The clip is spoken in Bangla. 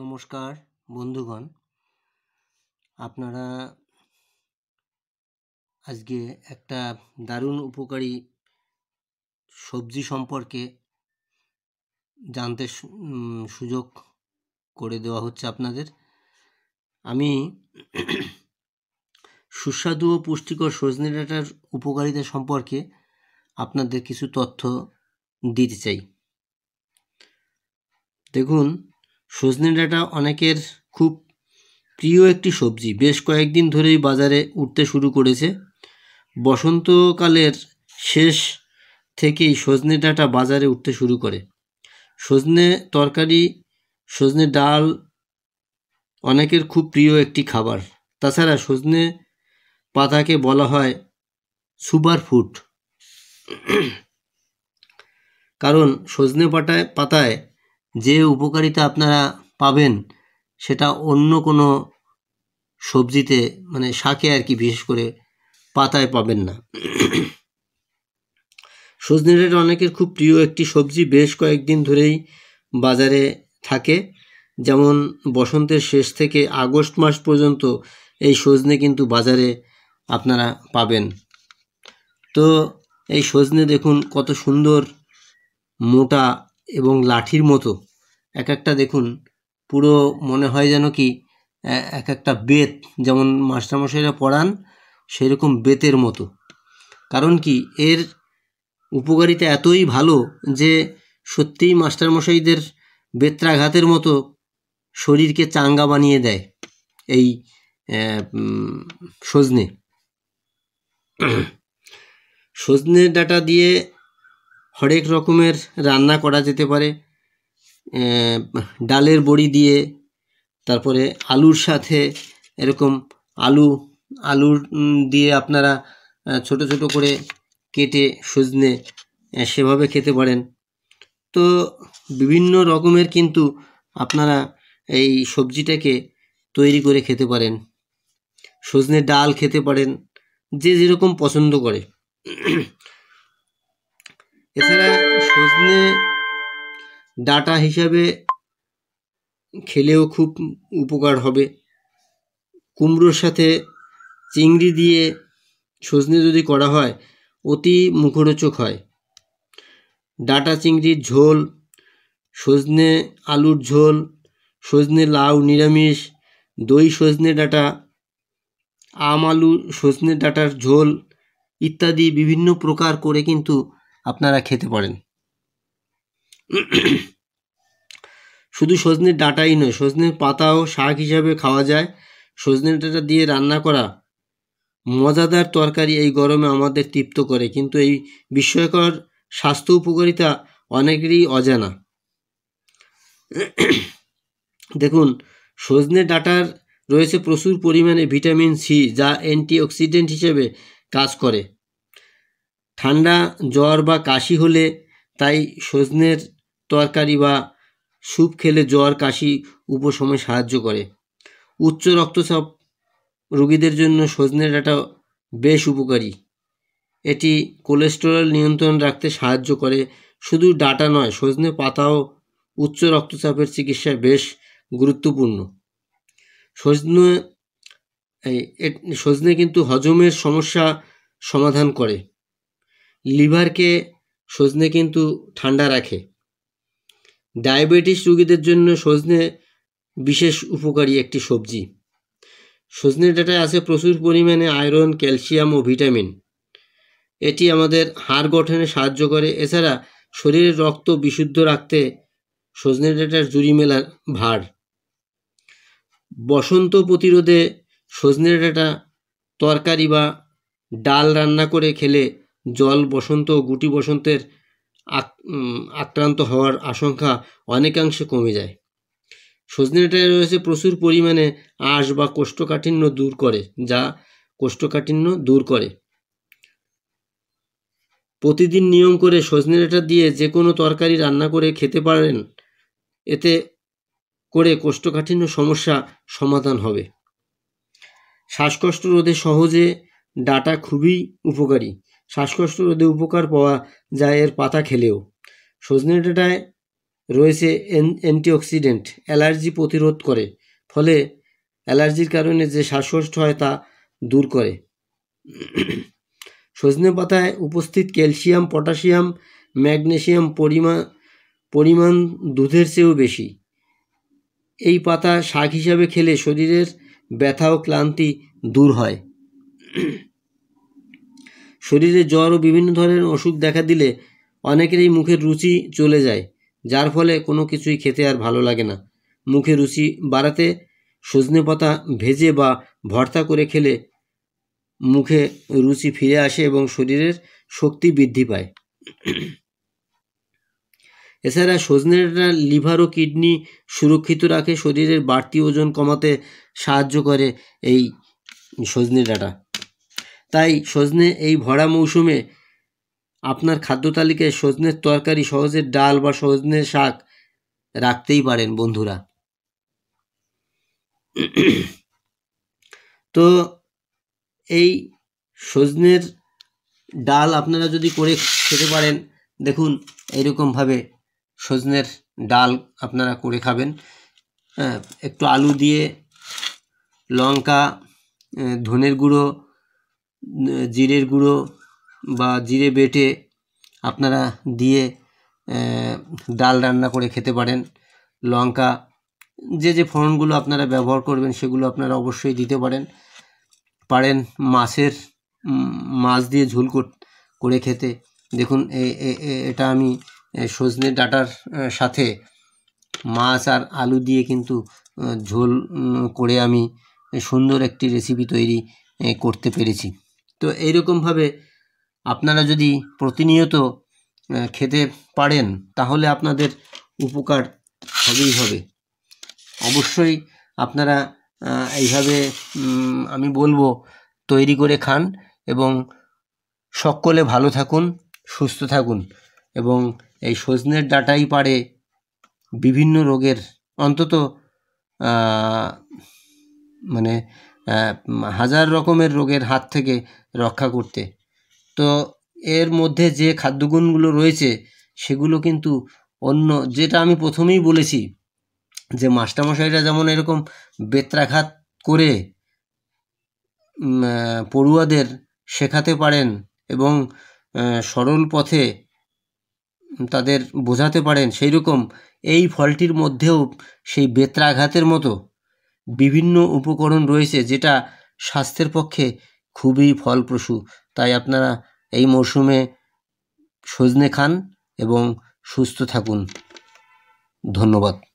নমস্কার বন্ধুগণ আপনারা আজকে একটা দারুণ উপকারী সবজি সম্পর্কে জানতে সুযোগ করে দেওয়া হচ্ছে আপনাদের আমি সুস্বাদু ও পুষ্টিকর সজনে ডাঁটার উপকারিতা সম্পর্কে আপনাদের কিছু তথ্য দিতে চাই দেখুন সজনে ডাঁটা অনেকের খুব প্রিয় একটি সবজি বেশ কয়েকদিন ধরেই বাজারে উঠতে শুরু করেছে বসন্তকালের শেষ থেকেই সজনে ডাঁটা বাজারে উঠতে শুরু করে সজনে তরকারি সজনে ডাল অনেকের খুব প্রিয় একটি খাবার তাছাড়া সজনে পাতাকে বলা হয় সুপার ফুড কারণ সজনে পাতায় পাতায় যে উপকারিতা আপনারা পাবেন সেটা অন্য কোনো সবজিতে মানে শাকে আর কি বিশেষ করে পাতায় পাবেন না সজনে ডাঁটা অনেকের খুব প্রিয় একটি সবজি বেশ কয়েকদিন ধরেই বাজারে থাকে যেমন বসন্তের শেষ থেকে আগস্ট মাস পর্যন্ত এই সজনে কিন্তু বাজারে আপনারা পাবেন তো এই সজনে দেখুন কত সুন্দর মোটা এবং লাঠির মতো এক একটা দেখুন পুরো মনে হয় যেন কি এক একটা বেত যেমন মাস্টারমশাইরা পড়ান সেরকম বেতের মতো কারণ কি এর উপকারিতা এতই ভালো যে সত্যিই মাস্টারমশাইদের বেত্রাঘাতের মতো শরীরকে চাঙ্গা বানিয়ে দেয় এই সজনে সজনে ডাটা দিয়ে হরেক রকমের রান্না করা যেতে পারে ডালের বড়ি দিয়ে তারপরে আলুর সাথে এরকম আলু আলুর দিয়ে আপনারা ছোট ছোট করে কেটে সজনে সেভাবে খেতে পারেন তো বিভিন্ন রকমের কিন্তু আপনারা এই সবজিটাকে তৈরি করে খেতে পারেন সজনে ডাল খেতে পারেন যে যেরকম পছন্দ করে এছাড়া সজনে ডাটা হিসাবে খেলেও খুব উপকার হবে কুমড়োর সাথে চিংড়ি দিয়ে সজনে যদি করা হয় অতি মুখরোচক হয় ডাটা চিংড়ির ঝোল সজনে আলুর ঝোল সজনে লাউ নিরামিষ দই সজনে ডাটা আম আলু সজনে ডাটার ঝোল ইত্যাদি বিভিন্ন প্রকার করে কিন্তু আপনারা খেতে পারেন শুধু সজনের ডাঁটাই নয় সজনের পাতাও শাক হিসাবে খাওয়া যায় সজনের ডাঁটা দিয়ে রান্না করা মজাদার তরকারি এই গরমে আমাদের তৃপ্ত করে কিন্তু এই বিস্ময়কর স্বাস্থ্য উপকারিতা অনেকেরই অজানা দেখুন সজনে ডাটার রয়েছে প্রচুর পরিমাণে ভিটামিন সি যা অ্যান্টিঅক্সিডেন্ট হিসেবে কাজ করে ঠান্ডা জ্বর বা কাশি হলে তাই সজনের তরকারি বা স্যুপ খেলে জ্বর কাশি উপশমে সাহায্য করে উচ্চ রক্তচাপ রোগীদের জন্য সজনে ডাটা বেশ উপকারী এটি কোলেস্টেরল নিয়ন্ত্রণ রাখতে সাহায্য করে শুধু ডাটা নয় সজনে পাতাও উচ্চ রক্তচাপের চিকিৎসায় বেশ গুরুত্বপূর্ণ সজনে সজনে কিন্তু হজমের সমস্যা সমাধান করে লিভারকে সজনে কিন্তু ঠান্ডা রাখে ডায়াবেটিস রোগীদের জন্য সজনে বিশেষ উপকারী একটি সবজি সজনে ডাটায় আছে প্রচুর পরিমাণে আয়রন ক্যালসিয়াম ও ভিটামিন এটি আমাদের হাড় গঠনে সাহায্য করে এছাড়া শরীরের রক্ত বিশুদ্ধ রাখতে সজনে ডাটার জুড়ি মেলার ভার বসন্ত প্রতিরোধে সজনে ডাটা তরকারি বা ডাল রান্না করে খেলে জল বসন্ত ও গুটি বসন্তের আক্রান্ত হওয়ার আশঙ্কা অনেকাংশে কমে যায় সজনে ডাটায় রয়েছে প্রচুর পরিমাণে আঁশ বা কোষ্ঠকাঠিন্য দূর করে যা কোষ্ঠকাঠিন্য দূর করে প্রতিদিন নিয়ম করে সজনে ডাঁটা দিয়ে যে কোনো তরকারি রান্না করে খেতে পারেন এতে করে কোষ্ঠকাঠিন্য সমস্যা সমাধান হবে শ্বাসকষ্ট রোধে সহজে ডাটা খুবই উপকারী শ্বাসকষ্ট রোধে উপকার পাওয়া যায় এর পাতা খেলেও সজনে ডাঁটায় রয়েছে অ্যান্টিঅক্সিডেন্ট অ্যালার্জি প্রতিরোধ করে ফলে অ্যালার্জির কারণে যে শ্বাসকষ্ট হয় তা দূর করে সজনে পাতায় উপস্থিত ক্যালসিয়াম পটাশিয়াম ম্যাগনেশিয়াম পরিমাণ পরিমাণ দুধের চেয়েও বেশি এই পাতা শাক হিসাবে খেলে শরীরের ব্যথা ও ক্লান্তি দূর হয় শরীরে জ্বর ও বিভিন্ন ধরনের অসুখ দেখা দিলে অনেকেরই মুখের রুচি চলে যায় যার ফলে কোনো কিছুই খেতে আর ভালো লাগে না মুখে রুচি বাড়াতে সজনে পাতা ভেজে বা ভর্তা করে খেলে মুখে রুচি ফিরে আসে এবং শরীরের শক্তি বৃদ্ধি পায় এছাড়া সজনে লিভার ও কিডনি সুরক্ষিত রাখে শরীরের বাড়তি ওজন কমাতে সাহায্য করে এই সজনে ডাঁটা তাই সজনে এই ভরা মৌসুমে আপনার খাদ্য তালিকায় সজনের তরকারি সহজে ডাল বা সজনের শাক রাখতেই পারেন বন্ধুরা তো এই সজনের ডাল আপনারা যদি করে খেতে পারেন দেখুন এইরকমভাবে সজনের ডাল আপনারা করে খাবেন হ্যাঁ, একটু আলু দিয়ে লঙ্কা ধনের গুঁড়ো জিরের গুঁড়ো বা জিরে বেটে আপনারা দিয়ে ডাল রান্না করে খেতে পারেন লঙ্কা যে যে ফোড়নগুলো আপনারা ব্যবহার করবেন সেগুলো আপনারা অবশ্যই দিতে পারেন পারেন মাছের মাছ দিয়ে ঝুল করে খেতে দেখুন এটা আমি সজনে ডাটার সাথে মাছ আর আলু দিয়ে কিন্তু ঝোল করে আমি সুন্দর একটি রেসিপি তৈরি করতে পেরেছি তো এইরকমভাবে আপনারা যদি প্রতিনিয়ত খেতে পারেন তাহলে আপনাদের উপকার হবেই হবে অবশ্যই আপনারা এইভাবে আমি বলবো তৈরি করে খান এবং সকলে ভালো থাকুন সুস্থ থাকুন এবং এই সজনের ডাটাই পারে বিভিন্ন রোগের অন্তত মানে হাজার রকমের রোগের হাত থেকে রক্ষা করতে তো এর মধ্যে যে খাদ্যগুণগুলো রয়েছে সেগুলো কিন্তু অন্য যেটা আমি প্রথমেই বলেছি যে মাস্টারমশাইরা যেমন এরকম বেত্রাঘাত করে পড়ুয়াদের শেখাতে পারেন এবং সরল পথে তাদের বোঝাতে পারেন সেই রকম এই ফলটির মধ্যেও সেই বেত্রাঘাতের মতো বিভিন্ন উপকরণ রয়েছে যেটা স্বাস্থ্যের পক্ষে খুবই ফলপ্রসূ তাই আপনারা এই মরশুমে সজনে খান এবং সুস্থ থাকুন ধন্যবাদ